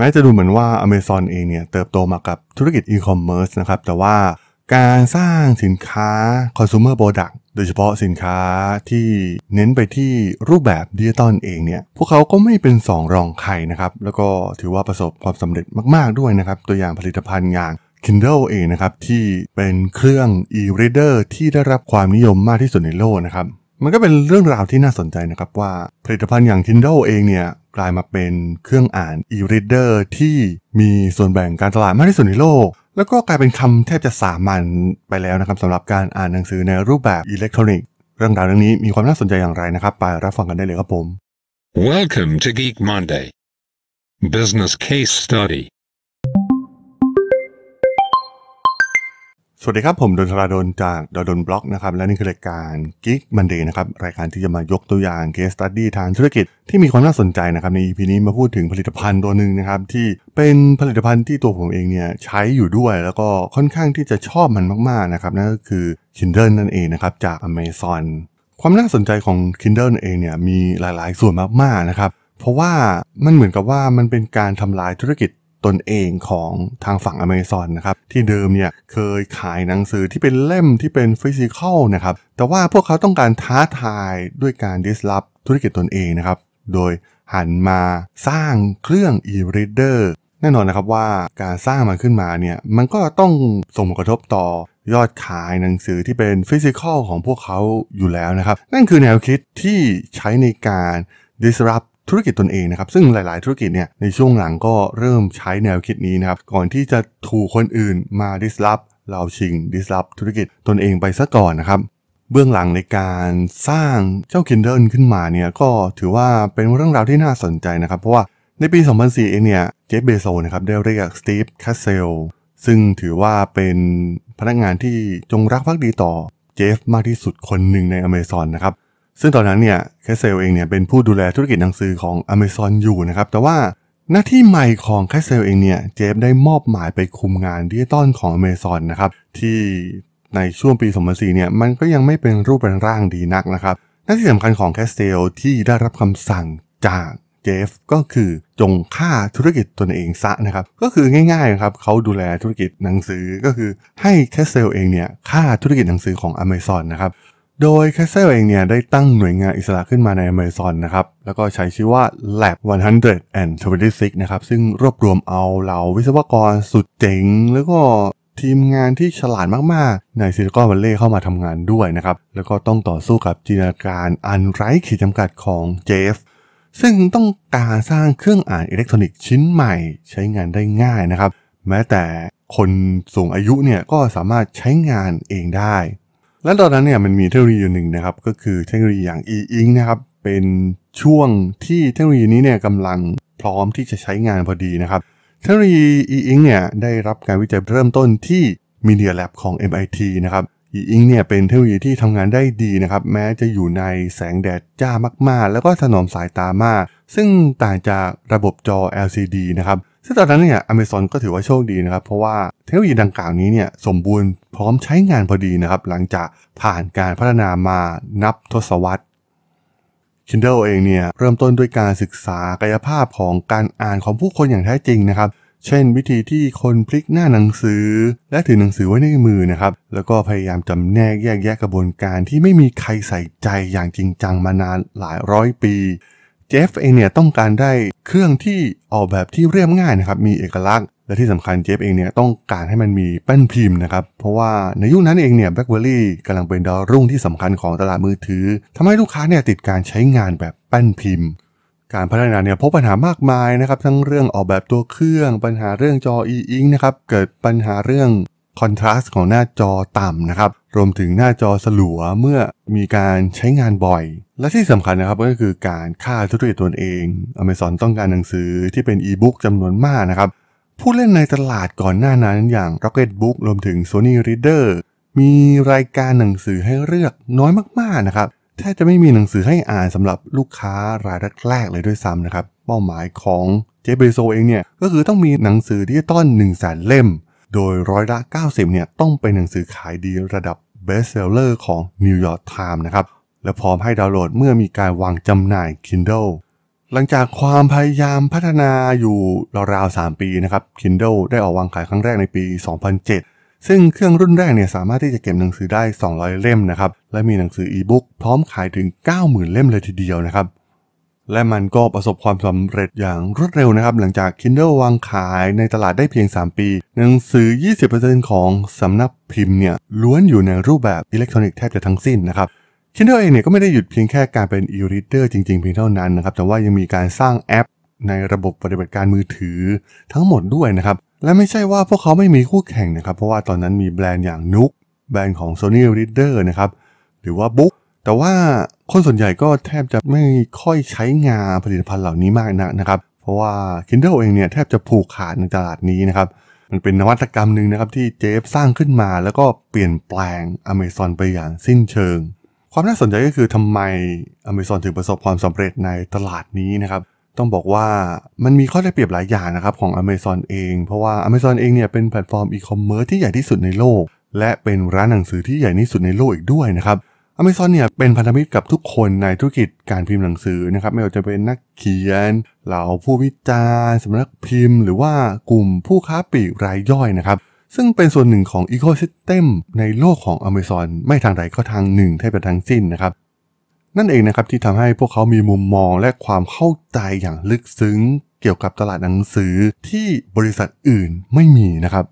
แม้จะดูเหมือนว่า Amazon เองเนี่ยเติบโตมากับธุรกิจอีคอมเมิร์ซนะครับแต่ว่าการสร้างสินค้า consumer product โดยเฉพาะสินค้าที่เน้นไปที่รูปแบบดิจิตอลเองเนี่ยพวกเขาก็ไม่เป็นสองรองใครนะครับแล้วก็ถือว่าประสบความสำเร็จมากๆด้วยนะครับตัวอย่างผลิตภัณฑ์อย่าง Kindle เองนะครับที่เป็นเครื่อง e-reader ที่ได้รับความนิยมมากที่สุดในโลกนะครับมันก็เป็นเรื่องราวที่น่าสนใจนะครับว่าผลิตภัณฑ์อย่าง Kindle เองเนี่ยกลายมาเป็นเครื่องอ่าน e-reader ที่มีส่วนแบ่งการตลาดมากที่สุดในโลก แล้วก็กลายเป็นคำแทบจะสามัญไปแล้วนะครับสำหรับการอ่านหนังสือในรูปแบบอิเล็กทรอนิกส์เรื่องราวเรื่องนี้มีความน่าสนใจอย่างไรนะครับ ไปรับฟังกันได้เลยครับผม Welcome to Geek Monday Business Case Study สวัสดีครับ ผมดนทราดนจากดดนบล็อกนะครับและนี่คือรายการ g ิกมันเดย์นะครับรายการที่จะมายกตัวอย่างเคสตัดดี้ทางธุรกิจที่มีความน่าสนใจนะครับใน EP นี้มาพูดถึงผลิตภัณฑ์ตัวหนึ่งนะครับที่เป็นผลิตภัณฑ์ที่ตัวผมเองเนี่ยใช้อยู่ด้วยแล้วก็ค่อนข้างที่จะชอบมันมากๆ นะครับ นั่นก็คือ Kindle นั่นเองนะครับจาก Amazon ความน่าสนใจของ Kindle เองเนี่ยมีหลายๆส่วนมากๆนะครับเพราะว่ามันเหมือนกับว่ามันเป็นการทำลายธุรกิจตนเองของทางฝั่งอเมซอนนะครับ ที่เดิมเนี่ยเคยขายหนังสือที่เป็นเล่มที่เป็นฟิสิกอลนะครับแต่ว่าพวกเขาต้องการท้าทายด้วยการดิสลอฟธุรกิจตนเองนะครับโดยหันมาสร้างเครื่อง e-reader แน่นอนนะครับว่าการสร้างมันขึ้นมาเนี่ยมันก็ต้องส่งผลกระทบต่อยอดขายหนังสือที่เป็นฟิสิกอลของพวกเขาอยู่แล้วนะครับนั่นคือแนวคิดที่ใช้ในการ disrupt ธุรกิจตนเองนะครับ ซึ่งหลายๆธุรกิจเนี่ยในช่วงหลังก็เริ่มใช้แนวคิดนี้นะครับก่อนที่จะถูกคนอื่นมาดิสลอฟเราชิง ดิสลอฟธุรกิจตนเองไปซะก่อนนะครับ เบื้องหลังในการสร้างเจ้า Kindle ขึ้นมาเนี่ยก็ถือว่าเป็นเรื่องราวที่น่าสนใจนะครับ เพราะว่าในปี 2004เองเนี่ยเจฟเบโซนะครับได้เรียกสตีฟแคสเซลซึ่งถือว่าเป็นพนักงานที่จงรักภักดีต่อเจฟมากที่สุดคนหนึ่งในอเมซอนนะครับซึ่งตอนนั้นเนี่ยแคสเซลเองเนี่ยเป็นผู้ดูแลธุรกิจหนังสือของ Amazon อยู่นะครับ แต่ว่าหน้าที่ใหม่ของแคสเซลเองเนี่ยเจฟได้มอบหมายไปคุมงานดิจิตอลของ Amazon นะครับที่ในช่วงปี 2004เนี่ยมันก็ยังไม่เป็นรูปเป็นร่างดีนักนะครับหน้าที่สำคัญของแคสเซลที่ได้รับคำสั่งจากเจฟ ก็คือจงฆ่าธุรกิจตนเองซะนะครับก็คือง่ายๆครับเขาดูแลธุรกิจหนังสือก็คือให้แคสเซลเองเนี่ยฆ่าธุรกิจหนังสือของ Amazon นะครับโดยแคสเซลเองเนี่ย ได้ตั้งหน่วยงานอิสระขึ้นมาในอเมซอนนะครับแล้วก็ใช้ชื่อว่า Lab 126 นะครับ ซึ่งรวบรวมเอาเหล่าวิศวกรสุดเจ๋ง แล้วก็ทีมงานที่ฉลาดมากๆ ในซิลิคอนวัลเลย์เข้ามาทำงานด้วยนะครับ แล้วก็ต้องต่อสู้กับจินตนาการอันไร้ขีดจำกัดของเจฟซึ่งต้องการสร้างเครื่องอ่านอิเล็กทรอนิกส์ชิ้นใหม่ ใช้งานได้ง่ายนะครับ แม้แต่คนสูงอายุเนี่ยก็สามารถใช้งานเองได้และตอนนั้นเนี่ยมันมีเทคโนโลยีอยู่หนึ่งนะครับ ก็คือเทคโนโลยีอย่าง e-ink นะครับ เป็นช่วงที่เทคโนโลยีนี้เนี่ยกำลังพร้อมที่จะใช้งานพอดีนะครับ เทคโนโลยี e-ink เนี่ยได้รับการวิจัยเริ่มต้นที่ Media Lab ของ MIT นะครับ e-ink เนี่ยเป็นเทคโนโลยีที่ทำงานได้ดีนะครับ แม้จะอยู่ในแสงแดดจ้ามาก ๆ แล้วก็ถนอมสายตามาก ซึ่งต่างจากระบบจอ LCD นะครับซึ่งตอนนั้นเนี่ยอเมซอนก็ถือว่าโชคดีนะครับ เพราะว่าเทคโนโลยีดังกล่าวนี้เนี่ยสมบูรณ์พร้อมใช้งานพอดีนะครับหลังจากผ่านการพัฒนามานับทศวรรษ Kindle เองเนี่ยเริ่มต้นด้วยการศึกษากายภาพของการอ่านของผู้คนอย่างแท้จริงนะครับ เช่นวิธีที่คนพลิกหน้าหนังสือและถือหนังสือไว้ในมือนะครับ แล้วก็พยายามจำแนกแยกแยะกระบวนการที่ไม่มีใครใส่ใจอย่างจริงจังมานานหลายร้อย ปีเจฟเองเนี่ยต้องการได้เครื่องที่ออกแบบที่เรียบง่ายนะครับมีเอกลักษณ์และที่สำคัญเจฟเองเนี่ยต้องการให้มันมีแป้นพิมพ์นะครับเพราะว่าในยุคนั้นเองเนี่ยแบล็คเบอรี่กำลังเป็นดาวรุ่งที่สำคัญของตลาดมือถือ ทำให้ลูกค้าเนี่ยติดการใช้งานแบบแป้นพิมพ์ การพัฒนาเนี่ยพบปัญหามากมายนะครับทั้งเรื่องออกแบบตัวเครื่อง ปัญหาเรื่องจออีอิงนะครับเกิดปัญหาเรื่องคอนทราสต์ของหน้าจอต่ำนะครับรวมถึงหน้าจอสลัวเมื่อมีการใช้งานบ่อยและที่สำคัญนะครับก็คือการฆ่าธุรกิจตนเอง Amazon ต้องการหนังสือที่เป็นอีบุ๊กจำนวนมากนะครับ ผู้เล่นในตลาดก่อนหน้านั้นอย่าง Rocket Book รวมถึง Sony Reader มีรายการหนังสือให้เลือกน้อยมากๆนะครับแทบจะไม่มีหนังสือให้อ่านสำหรับลูกค้ารายแรกๆเลยด้วยซ้ำนะครับ เป้าหมายของเจเบโซเองเนี่ยก็คือต้องมีหนังสือที่ต้น1นึ่งแสนเล่ม โดยร้อยละ 90เนี่ยต้องเป็นหนังสือขายดีระดับเบสเซลเลอร์ของ New York Times นะครับและพร้อมให้ดาวน์โหลดเมื่อมีการวางจำหน่าย Kindle หลังจากความพยายามพัฒนาอยู่ราวๆ 3 ปีนะครับ Kindle ได้ออกวางขายครั้งแรกในปี 2007 ซึ่งเครื่องรุ่นแรกเนี่ยสามารถที่จะเก็บหนังสือได้ 200 เล่มนะครับ และมีหนังสืออีบุ๊กพร้อมขายถึง 90,000 เล่มเลยทีเดียวนะครับ และมันก็ประสบความสำเร็จอย่างรวดเร็วนะครับหลังจาก Kindle วางขายในตลาดได้เพียง 3 ปีหนังสือ20%ของสำนักพิมพ์เนี่ยล้วนอยู่ในรูปแบบอิเล็กทรอนิกส์แทบจะทั้งสิ้นนะครับคินเดอร์เองเนี่ยก็ไม่ได้หยุดเพียงแค่การเป็น e-reader จริงๆ เพียงเท่านั้นนะครับ แต่ว่ายังมีการสร้างแอปในระบบปฏิบัติการมือถือทั้งหมดด้วยนะครับ และไม่ใช่ว่าพวกเขาไม่มีคู่แข่งนะครับ เพราะว่าตอนนั้นมีแบรนด์อย่างนุก แบรนด์ของ Sony Reader นะครับ หรือว่าบุ๊กแต่ว่าคนส่วนใหญ่ก็แทบจะไม่ค่อยใช้งานผลิตภัณฑ์เหล่านี้มากนักนะครับ เพราะว่า Kindle เองเนี่ยแทบจะผูกขาดในตลาดนี้นะครับ มันเป็นนวัตกรรมหนึ่งนะครับที่เจฟสร้างขึ้นมาแล้วก็เปลี่ยนแปลง Amazon ไปอย่างสิ้นเชิงความน่าสนใจก็คือทำไม Amazon ถึงประสบความสำเร็จในตลาดนี้นะครับ ต้องบอกว่ามันมีข้อได้เปรียบหลายอย่างนะครับของ Amazon เอง เพราะว่า Amazon เองเนี่ยเป็นแพลตฟอร์มอีคอมเมิร์ซที่ใหญ่ที่สุดในโลก และเป็นร้านหนังสือที่ใหญ่ที่สุดในโลกอีกด้วยนะครับ Amazon เนี่ยเป็นพันธมิตรกับทุกคนในธุรกิจการพิมพ์หนังสือนะครับไม่ว่าจะเป็นนักเขียนเหล่าผู้วิจารณ์สำนักพิมพ์ หรือว่ากลุ่มผู้ค้าปลีกรายย่อยนะครับซึ่งเป็นส่วนหนึ่งของอีโคซิสเต็มในโลกของอเมซอนไม่ทางใดก็ทางหนึ่งแทบจะทั้งสิ้นนะครับ นั่นเองนะครับที่ทำให้พวกเขามีมุมมองและความเข้าใจอย่างลึกซึ้ง เกี่ยวกับตลาดหนังสือที่บริษัทอื่นไม่มีนะครับ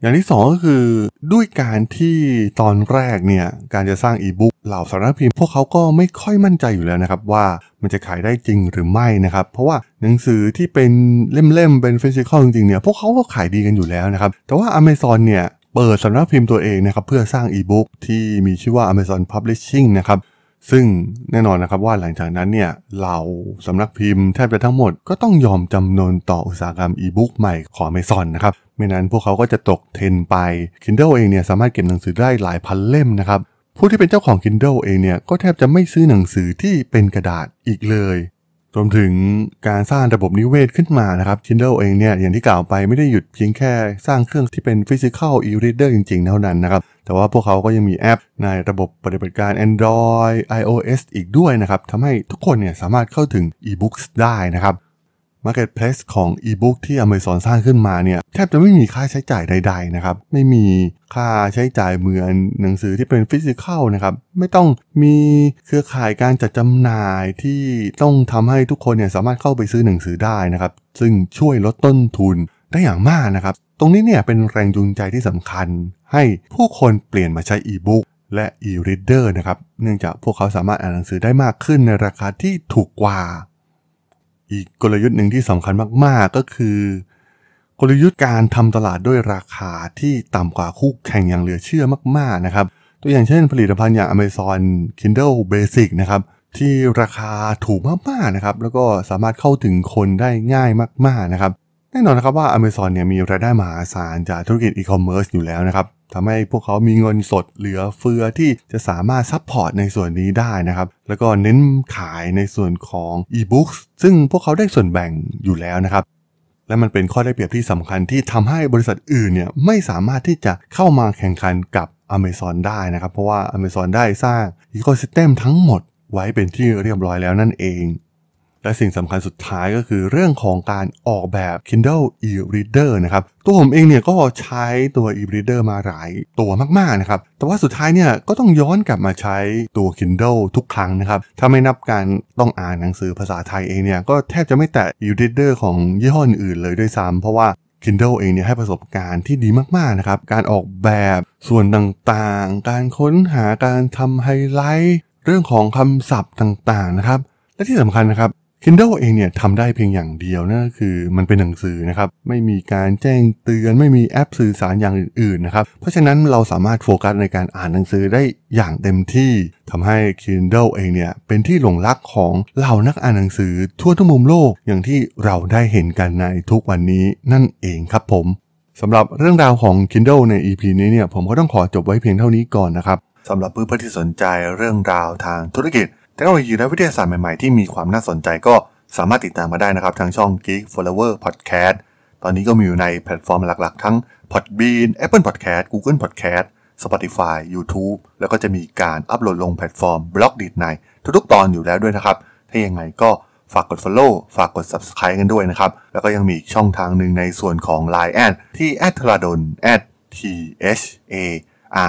อย่างที่สองก็คือด้วยการที่ตอนแรกเนี่ยการจะสร้างอีบุ๊กเหล่าสารพิมพ์พวกเขาก็ไม่ค่อยมั่นใจอยู่แล้วนะครับว่ามันจะขายได้จริงหรือไม่นะครับ เพราะว่าหนังสือที่เป็นเล่มๆ เป็นฟิสิกอลจริงๆเนี่ยพวกเขาก็ขายดีกันอยู่แล้วนะครับ แต่ว่า Amazon เนี่ยเปิดสำนักพิมพ์ตัวเองนะครับเพื่อสร้างอีบุ๊กที่มีชื่อว่า Amazon Publishing นะครับซึ่งแน่นอนนะครับว่าหลังจากนั้นเนี่ย เราสำนักพิมพ์แทบจะทั้งหมดก็ต้องยอมจำนนต่ออุตสาหกรรมอีบุ๊กใหม่ของ a m ซ z อนนะครับไม่นั้นพวกเขาก็จะตกเทรนไป Kindle เองเนี่ยสามารถเก็บหนังสือได้หลายพันเล่มนะครับ ผู้ที่เป็นเจ้าของ Kindle เองเนี่ยก็แทบจะไม่ซื้อหนังสือที่เป็นกระดาษอีกเลยรวมถึงการสร้างระบบนิเวศขึ้นมานะครับชินเดลเองเนี่ยอย่างที่กล่าวไปไม่ได้หยุดเพียงแค่สร้างเครื่องที่เป็นฟิสิกอลอีรีเดอร์จริงๆ เท่านั้นนะครับแต่ว่าพวกเขาก็ยังมีแอปในระบบปฏิบัติการ Android iOS อีกด้วยนะครับทำให้ทุกคนเนี่ยสามารถเข้าถึง e-books ได้นะครับ Marketplace ของ e-book ที่ Amazon สร้างขึ้นมาเนี่ยแทบจะไม่มีค่าใช้จ่ายใดๆนะครับไม่มีค่าใช้จ่ายเหมือนหนังสือที่เป็นฟิสิกอลนะครับไม่ต้องมีเครือข่ายการจัดจำหน่ายที่ต้องทำให้ทุกคนเนี่ยสามารถเข้าไปซื้อหนังสือได้นะครับซึ่งช่วยลดต้นทุนได้อย่างมากนะครับตรงนี้เนี่ยเป็นแรงจูงใจที่สำคัญ ให้ผู้คนเปลี่ยนมาใช้ e-book และ e-reader นะครับเนื่องจากพวกเขาสามารถอ่านหนังสือได้มากขึ้นในราคาที่ถูกกว่าอีกกลยุทธ์หนึ่งที่สำคัญมาก ๆ ก็คือ กลยุทธ์การทำตลาดด้วยราคาที่ต่ำกว่าคู่แข่งอย่างเหลือเชื่อมาก ๆ นะครับ ตัวอย่างเช่นผลิตภัณฑ์อย่าง Amazon Kindle Basic นะครับที่ราคาถูกมาก ๆ นะครับ แล้วก็สามารถเข้าถึงคนได้ง่ายมาก ๆ นะครับแน่นอนนะครับว่า Amazon เนี่ยมีรายได้มหาศาลจากธุรกิจอีคอมเมิร์ซอยู่แล้วนะครับทำให้พวกเขามีเงินสดเหลือเฟือที่จะสามารถซัพพอร์ตในส่วนนี้ได้นะครับแล้วก็เน้นขายในส่วนของอีบุ๊กซึ่งพวกเขาได้ส่วนแบ่งอยู่แล้วนะครับและมันเป็นข้อได้เปรียบที่สำคัญที่ทำให้บริษัทอื่นเนี่ยไม่สามารถที่จะเข้ามาแข่งขันกับ a เม z o n ได้นะครับเพราะว่า a เม z o n ได้สร้างอโคซิสเต็มทั้งหมดไว้เป็นที่เรียบร้อยแล้วนั่นเองและสิ่งสำคัญสุดท้ายก็คือเรื่องของการออกแบบ Kindle e-reader นะครับ ตัวผมเองเนี่ยก็ใช้ตัว e-reader มาหลายตัวมากๆนะครับ แต่ว่าสุดท้ายเนี่ยก็ต้องย้อนกลับมาใช้ตัว Kindle ทุกครั้งนะครับ ถ้าไม่นับการต้องอ่านหนังสือภาษาไทยเองเนี่ยก็แทบจะไม่แตะ e-reader ของยี่ห้ออื่นเลยด้วยซ้ำ เพราะว่า Kindle เองเนี่ยให้ประสบการณ์ที่ดีมากๆนะครับ การออกแบบส่วนต่างๆ การค้นหา การทำไฮไลท์ เรื่องของคำศัพท์ต่างๆนะครับ และที่สำคัญนะครับ Kindle เองเนี่ยทำได้เพียงอย่างเดียวนะคือมันเป็นหนังสือนะครับไม่มีการแจ้งเตือนไม่มีแอปสื่อสารอย่างอื่นๆนะครับเพราะฉะนั้นเราสามารถโฟกัสในการอ่านหนังสือได้อย่างเต็มที่ ทำให้ Kindle เองเนี่ยเป็นที่หลงรักของเหล่านักอ่านหนังสือทั่วทุกมุมโลกอย่างที่เราได้เห็นกันในทุกวันนี้นั่นเองครับผมสำหรับเรื่องราวของ Kindle ใน EP นี้เนี่ยผมก็ต้องขอจบไว้เพียงเท่านี้ก่อนนะครับสำหรับเพื่อนๆที่สนใจเรื่องราวทางธุรกิจทคโนโลยีและวิทยาศาสตร์ใหม่ๆ ที่มีความน่าสนใจก็สามารถติดตามมาได้นะครับ ทางช่อง Geek Flower Podcast ตอนนี้ก็มีอยู่ในแพลตฟอร์มหลักๆทั้ง Podbean Apple Podcast Google Podcast Spotify YouTube แล้วก็จะมีการอัปโหลดลงแพลตฟอร์มบล็อกดีดในทุกๆตอนอยู่แล้วด้วยนะครับ ถ้ายังไงก็ฝากกด Follow ฝากกด Subscribe กันด้วยนะครับ แล้วก็ยังมีช่องทางหนึ่งในส่วนของ Line แอดที่ a t r a d o n t h a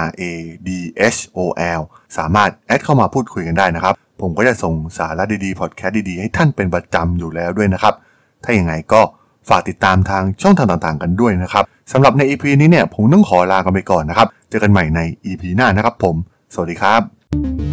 r a d S o l สามารถแอดเข้ามาพูดคุยกันได้นะครับผมก็จะส่งสาระดี ๆ พอดแคสต์ดี ๆ ให้ท่านเป็นประจำอยู่แล้วด้วยนะครับ ถ้าอย่างไรก็ฝากติดตามทางช่องทางต่างๆ กันด้วยนะครับ สำหรับใน EP นี้เนี่ยผมต้องขอลากันไปก่อนนะครับ เจอกันใหม่ใน EP หน้านะครับผม สวัสดีครับ